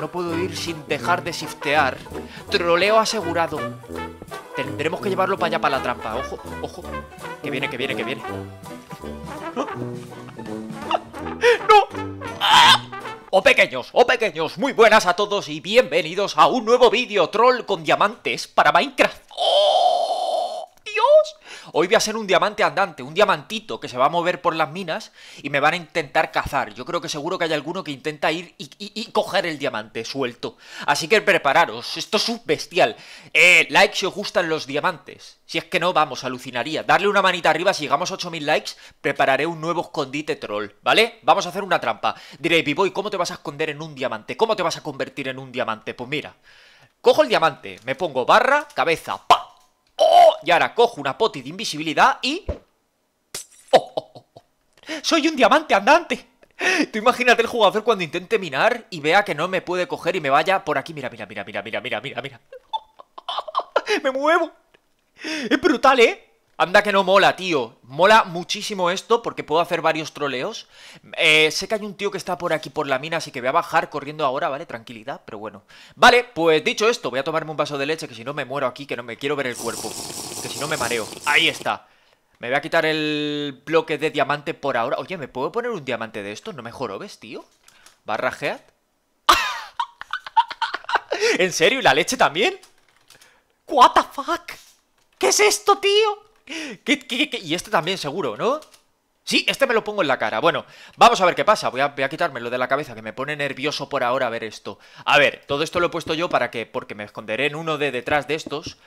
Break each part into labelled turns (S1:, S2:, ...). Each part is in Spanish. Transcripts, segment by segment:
S1: No puedo ir sin dejar de shiftear. Troleo asegurado. Tendremos que llevarlo para allá, para la trampa. Ojo, ojo. Que viene, que viene, que viene. ¡No! ¡Ah! ¡Oh pequeños! ¡Oh pequeños! Muy buenas a todos y bienvenidos a un nuevo vídeo troll con diamantes para Minecraft. ¡Oh! Hoy voy a ser un diamante andante, un diamantito que se va a mover por las minas y me van a intentar cazar. Yo creo que seguro que hay alguno que intenta ir y, coger el diamante suelto. Así que prepararos, esto es un bestial. Eh, like si os gustan los diamantes. Si es que no, vamos, alucinaría. Darle una manita arriba, si llegamos a 8000 likes, prepararé un nuevo escondite troll, ¿vale? Vamos a hacer una trampa. Diré, B-Boy, ¿cómo te vas a esconder en un diamante? ¿Cómo te vas a convertir en un diamante? Pues mira, cojo el diamante, me pongo barra, cabeza, ¡pa! Oh, oh. Y ahora cojo una poti de invisibilidad y... Oh, ¡Oh, soy un diamante andante! Tú imagínate el jugador cuando intente minar y vea que no me puede coger y me vaya por aquí. mira, mira, mira, mira, mira, mira, mira. ¡Me muevo! Es brutal, ¿eh? Anda que no mola, tío. Mola muchísimo esto porque puedo hacer varios troleos. Eh, sé que hay un tío que está por aquí por la mina, así que voy a bajar corriendo ahora, ¿vale? Tranquilidad, pero bueno. Vale, pues dicho esto, voy a tomarme un vaso de leche que si no me muero aquí, que no me quiero ver el cuerpo. Que si no me mareo. Ahí está. Me voy a quitar el bloque de diamante por ahora. Oye, ¿me puedo poner un diamante de esto? ¿No me jorobes, tío? Barra ¿En serio? ¿Y la leche también? ¿What the fuck? ¿Qué es esto, tío? ¿Qué, Y este también seguro, ¿no? Sí, este me lo pongo en la cara. Bueno, vamos a ver qué pasa. Voy a, quitarme lo quitármelo de la cabeza, que me pone nervioso por ahora ver esto. A ver, todo esto lo he puesto yo para que... Porque me esconderé en uno de detrás de estos.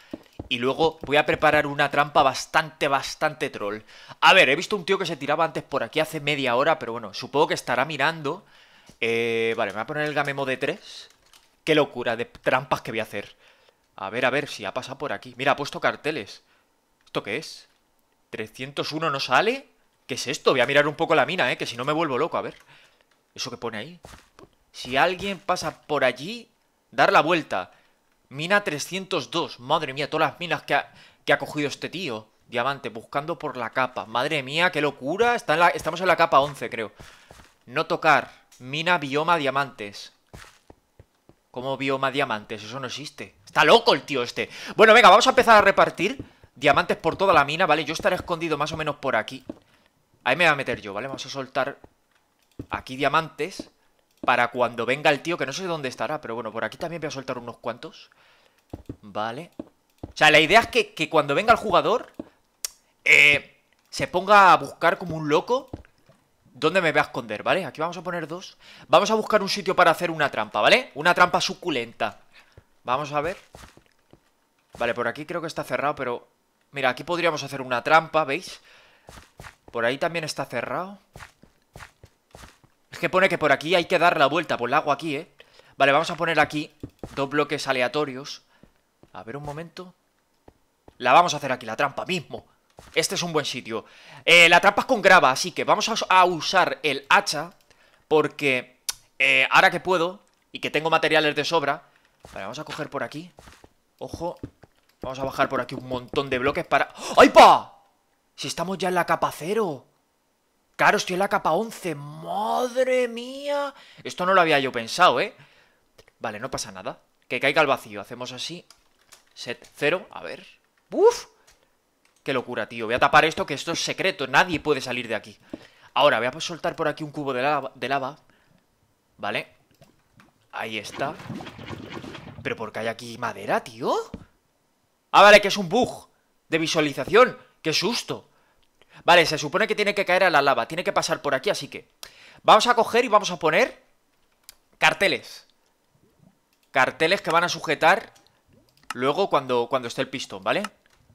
S1: Y luego voy a preparar una trampa bastante, bastante troll. A ver, he visto un tío que se tiraba antes por aquí hace media hora, pero bueno, supongo que estará mirando. Eh, vale, me voy a poner el Gamemo de 3. Qué locura de trampas que voy a hacer. A ver, a ver si ha pasado por aquí. Mira, ha puesto carteles. ¿Esto qué es? ¿301 no sale? ¿Qué es esto? Voy a mirar un poco la mina, ¿eh? Que si no me vuelvo loco, a ver. ¿Eso que pone ahí? Si alguien pasa por allí, dar la vuelta. Mina 302. Madre mía, todas las minas que ha, que ha cogido este tío. Diamante, buscando por la capa. Madre mía, qué locura. Está la, estamos en la capa 11, creo. No tocar. Mina, bioma, diamantes. ¿Cómo bioma, diamantes? Eso no existe. Está loco el tío este. Bueno, venga, vamos a empezar a repartir. Diamantes por toda la mina, ¿vale? Yo estaré escondido más o menos por aquí. Ahí me voy a meter yo, ¿vale? Vamos a soltar aquí diamantes para cuando venga el tío, que no sé dónde estará, pero bueno, por aquí también voy a soltar unos cuantos. Vale. O sea, la idea es que, cuando venga el jugador, eh, se ponga a buscar como un loco dónde me voy a esconder, ¿vale? Aquí vamos a poner dos. Vamos a buscar un sitio para hacer una trampa, ¿vale? Una trampa suculenta. Vamos a ver. Vale, por aquí creo que está cerrado, pero Mira, aquí podríamos hacer una trampa, ¿veis? Por ahí también está cerrado. Es que pone que por aquí hay que dar la vuelta. por el agua aquí, ¿eh? Vale, vamos a poner aquí dos bloques aleatorios. A ver un momento. La vamos a hacer aquí, la trampa mismo. Este es un buen sitio. Eh, la trampa es con grava, así que vamos a usar el hacha. Porque eh, ahora que puedo y que tengo materiales de sobra... Vale, vamos a coger por aquí. Ojo, Vamos a bajar por aquí un montón de bloques para... ¡Ay, pa! Si estamos ya en la capa cero. Claro, estoy en la capa 11. ¡Madre mía! Esto no lo había yo pensado, ¿eh? Vale, no pasa nada. Que caiga al vacío. Hacemos así. Set cero. A ver. ¡Uf! ¡Qué locura, tío! Voy a tapar esto, que esto es secreto. Nadie puede salir de aquí. Ahora, voy a soltar por aquí un cubo de lava. De lava. ¿Vale? Ahí está. ¿Pero por qué hay aquí madera, tío? Ah, vale, que es un bug de visualización. ¡Qué susto! Vale, se supone que tiene que caer a la lava, tiene que pasar por aquí, así que... Vamos a coger y vamos a poner carteles. Carteles que van a sujetar luego cuando, cuando esté el pistón, ¿vale?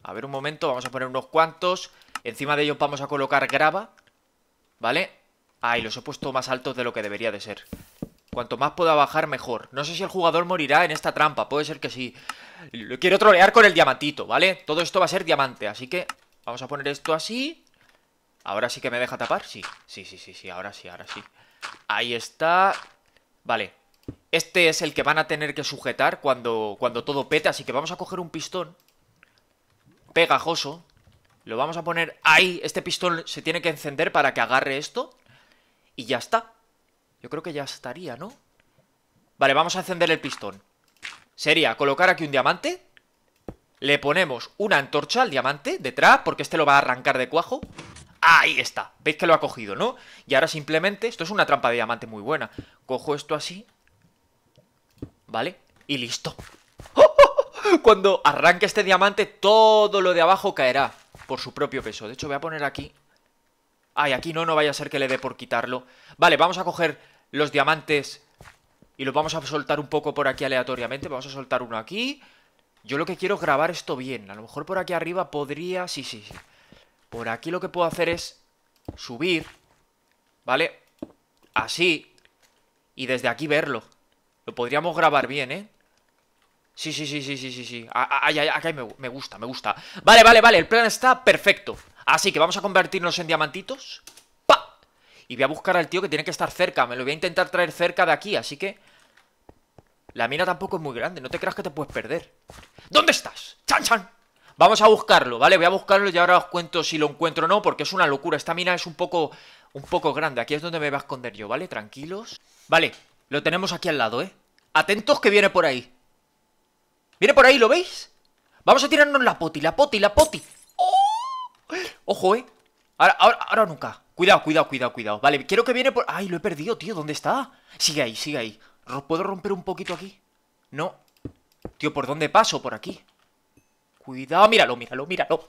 S1: A ver un momento, vamos a poner unos cuantos. Encima de ellos vamos a colocar grava, ¿vale? Ahí los he puesto más altos de lo que debería de ser. Cuanto más pueda bajar, mejor. No sé si el jugador morirá en esta trampa, puede ser que sí. Lo quiero trolear con el diamantito, ¿vale? Todo esto va a ser diamante, así que vamos a poner esto así. Ahora sí que me deja tapar, sí. Sí, sí, sí, sí, ahora sí, ahora sí. Ahí está. Vale. Este es el que van a tener que sujetar cuando, cuando todo pete, así que vamos a coger un pistón pegajoso. Lo vamos a poner ahí. Este pistón se tiene que encender para que agarre esto. Y ya está. Yo creo que ya estaría, ¿no? Vale, vamos a encender el pistón sería colocar aquí un diamante. Le ponemos una antorcha al diamante detrás, porque este lo va a arrancar de cuajo. Ahí está, veis que lo ha cogido, ¿no? Y ahora simplemente, esto es una trampa de diamante muy buena Cojo esto así ¿Vale? Y listo ¡Oh, oh, oh! Cuando arranque este diamante, todo lo de abajo caerá Por su propio peso De hecho, voy a poner aquí Ay, aquí no, no vaya a ser que le dé por quitarlo Vale, vamos a coger los diamantes y lo vamos a soltar un poco por aquí aleatoriamente. Vamos a soltar uno aquí. Yo lo que quiero es grabar esto bien. A lo mejor por aquí arriba podría... Sí, sí, sí. Por aquí lo que puedo hacer es subir, ¿vale? Así. Y desde aquí verlo. Lo podríamos grabar bien, ¿eh? Sí, sí, sí, sí, sí, sí, sí. Ah, ah, acá me, me gusta, me gusta. Vale, vale, vale. El plan está perfecto. Así que vamos a convertirnos en diamantitos. ¡Pa! Y voy a buscar al tío que tiene que estar cerca. Me lo voy a intentar traer cerca de aquí, así que... La mina tampoco es muy grande, no te creas que te puedes perder. ¿Dónde estás? ¡Chan, chan! Vamos a buscarlo, ¿vale? Voy a buscarlo y ahora os cuento si lo encuentro o no, porque es una locura. Esta mina es un poco, un poco grande. Aquí es donde me voy a esconder yo, ¿vale? Tranquilos. Vale, lo tenemos aquí al lado, ¿eh? Atentos que viene por ahí. Viene por ahí, ¿lo veis? Vamos a tirarnos la poti, la poti, la poti. ¡Oh! Ojo, ¿eh? Ahora, ahora, ahora nunca. Cuidado, cuidado, cuidado, cuidado. Vale, quiero que viene por... ¡Ay, lo he perdido, tío! ¿Dónde está? Sigue ahí, sigue ahí. Ah, ¿Puedo romper un poquito aquí? No. Tío, ¿por dónde paso? Por aquí. Cuidado, míralo, míralo, míralo.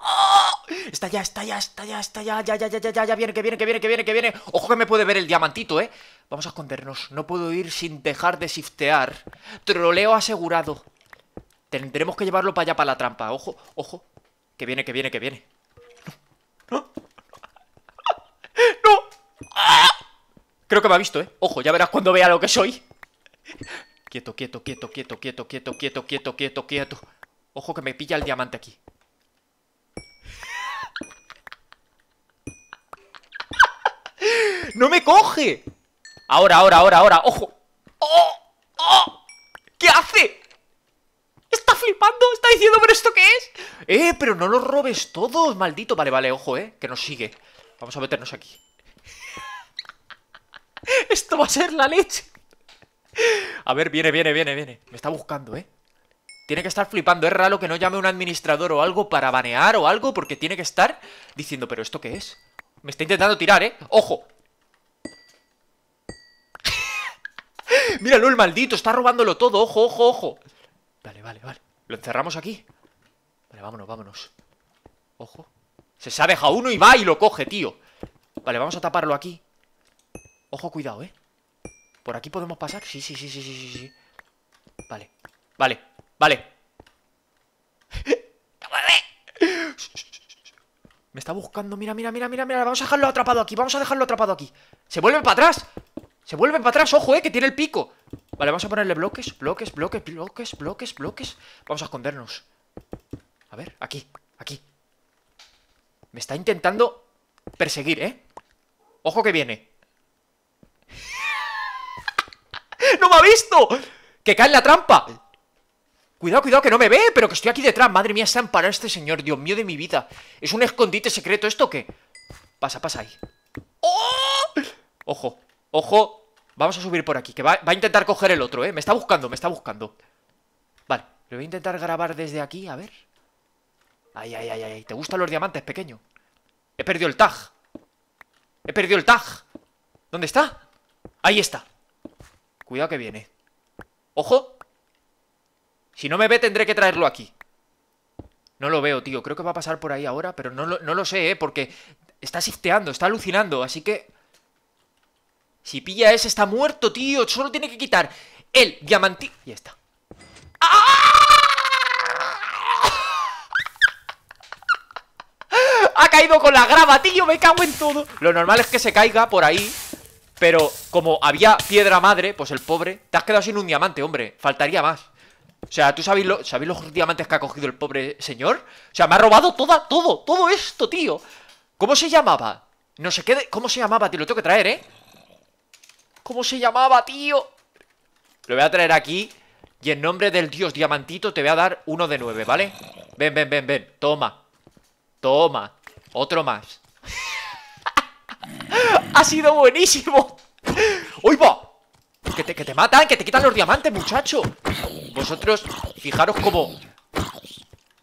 S1: ¡Ah! Está ya, está ya, está ya, está ya, ya, ya, ya, ya, ya, ya, viene, que viene, que viene, que viene, que viene. Ojo que me puede ver el diamantito, ¿eh? Vamos a escondernos. No puedo ir sin dejar de shiftear. Troleo asegurado. Tendremos que llevarlo para allá, para la trampa. Ojo, ojo. Que viene, que viene, que viene. No. No. ¡Ah! no. ¡Ah! Creo que me ha visto, ¿eh? Ojo, ya verás cuando vea lo que soy. quieto, quieto, quieto, quieto, quieto, quieto, quieto, quieto, quieto, quieto. Ojo que me pilla el diamante aquí. ¡No me coge! Ahora, ahora, ahora, ahora. ¡Ojo! ¡Oh! ¡Oh! ¿Qué hace? ¡Está flipando! ¡Está diciendo, pero esto qué es! ¡Eh, pero no lo robes todo maldito! Vale, vale, ojo, eh, que nos sigue. Vamos a meternos aquí. Esto va a ser la leche. A ver, viene, viene, viene, viene. Me está buscando, ¿eh? Tiene que estar flipando. Es raro que no llame un administrador o algo para banear o algo, porque tiene que estar diciendo, ¿pero esto qué es? Me está intentando tirar, ¿eh? ¡Ojo! Míralo, el maldito, está robándolo todo. Ojo, ojo, ojo. Vale, vale, vale. Lo encerramos aquí. Vale, vámonos, vámonos. Ojo. Se se ha dejado uno y va y lo coge, tío. Vale, vamos a taparlo aquí. Ojo, cuidado, ¿eh? ¿Por aquí podemos pasar? Sí, sí, sí, sí, sí, sí, sí. Vale, vale, vale. Me está buscando, mira, mira, mira, mira, mira. Vamos a dejarlo atrapado aquí, vamos a dejarlo atrapado aquí. ¡Se vuelve para atrás! ¡Se vuelve para atrás! ¡Ojo, eh! Que tiene el pico. Vale, vamos a ponerle bloques, bloques, bloques, bloques, bloques, bloques. Vamos a escondernos. A ver, aquí, aquí. Me está intentando perseguir, ¿eh? Ojo que viene. ¡No me ha visto! ¡Que cae en la trampa! Cuidado, cuidado, que no me ve, pero que estoy aquí detrás. Madre mía, se ha amparado este señor. Dios mío de mi vida. ¿Es un escondite secreto esto o qué? Pasa, pasa ahí. ¡Oh! Ojo, ojo. Vamos a subir por aquí, que va, a intentar coger el otro, ¿eh? Me está buscando, me está buscando. Vale, lo voy a intentar grabar desde aquí, a ver. Ay, ay, ay, ay. ¿Te gustan los diamantes, pequeño? He perdido el tag. He perdido el tag. ¿Dónde está? Ahí está. Cuidado que viene. ¡Ojo! Si no me ve, tendré que traerlo aquí. No lo veo, tío. Creo que va a pasar por ahí ahora, pero no lo, sé, ¿eh? Porque está sifteando, está alucinando, así que... Si pilla ese, está muerto, tío. Solo tiene que quitar el diamantí... Y ya está. ¡Ah! ha caído con la grava, tío, me cago en todo. Lo normal es que se caiga por ahí pero como había piedra madre, pues el pobre... Te has quedado sin un diamante, hombre. Faltaría más. O sea, ¿tú sabéis, lo, sabéis los diamantes que ha cogido el pobre señor? O sea, me ha robado toda, todo, todo esto, tío. ¿Cómo se llamaba? No sé qué... ¿Cómo se llamaba, tío? Lo tengo que traer, ¿eh? ¿Cómo se llamaba, tío? Lo voy a traer aquí. Y en nombre del dios diamantito te voy a dar uno de nueve, ¿vale? Ven, ven, ven, ven. Toma. Toma. Otro más. ha sido buenísimo ¡Uy, Que te, que matan, que te quitan los diamantes, muchacho Vosotros, fijaros cómo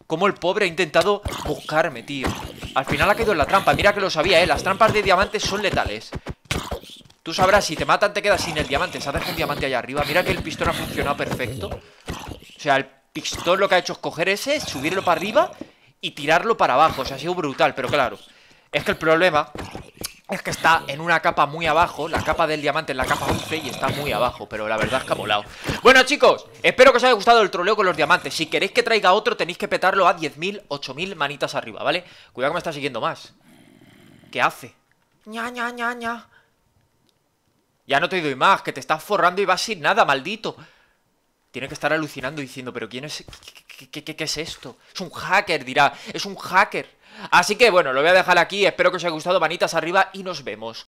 S1: Cómo el pobre ha intentado buscarme, tío Al final ha caído en la trampa, mira que lo sabía, eh Las trampas de diamantes son letales Tú sabrás, si te matan te quedas sin el diamante Se ha dejado un diamante allá arriba, mira que el pistón ha funcionado perfecto O sea, el pistón lo que ha hecho es coger ese, subirlo para arriba Y tirarlo para abajo, o sea, ha sido brutal Pero claro, es que el problema es que está en una capa muy abajo, la capa del diamante es la capa 11 y está muy abajo, pero la verdad es que ha volado Bueno chicos, espero que os haya gustado el troleo con los diamantes. Si queréis que traiga otro tenéis que petarlo a 10.000, 8.000 manitas arriba, ¿vale? Cuidado que me está siguiendo más. ¿Qué hace? ña, ña, ña, ña. Ya no te doy más, que te estás forrando y vas sin nada, maldito. Tiene que estar alucinando diciendo, pero ¿quién es? qué es esto? Es un hacker, dirá. Es un hacker. Así que bueno, lo voy a dejar aquí, espero que os haya gustado, manitas arriba y nos vemos.